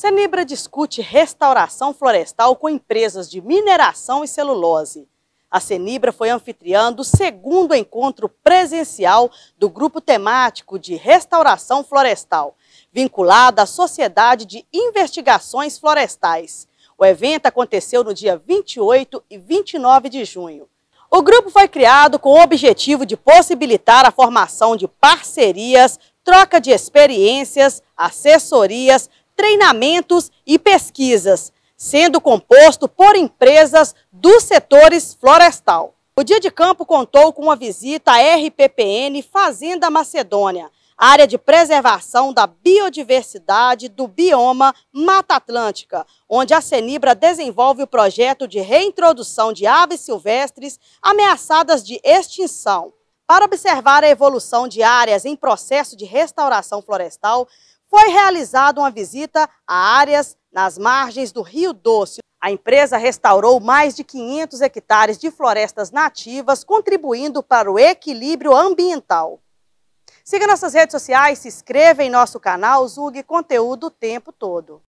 Senibra discute restauração florestal com empresas de mineração e celulose. A Senibra foi anfitriã do segundo encontro presencial do grupo temático de restauração florestal, vinculado à Sociedade de Investigações Florestais. O evento aconteceu no dia 28 e 29 de junho. O grupo foi criado com o objetivo de possibilitar a formação de parcerias, troca de experiências, assessorias, treinamentos e pesquisas, sendo composto por empresas dos setores florestal. O dia de campo contou com uma visita à RPPN Fazenda Macedônia, área de preservação da biodiversidade do bioma Mata Atlântica, onde a Senibra desenvolve o projeto de reintrodução de aves silvestres ameaçadas de extinção. Para observar a evolução de áreas em processo de restauração florestal, foi realizada uma visita a áreas nas margens do Rio Doce. A empresa restaurou mais de 500 hectares de florestas nativas, contribuindo para o equilíbrio ambiental. Siga nossas redes sociais, se inscreva em nosso canal, Zug Conteúdo o tempo todo.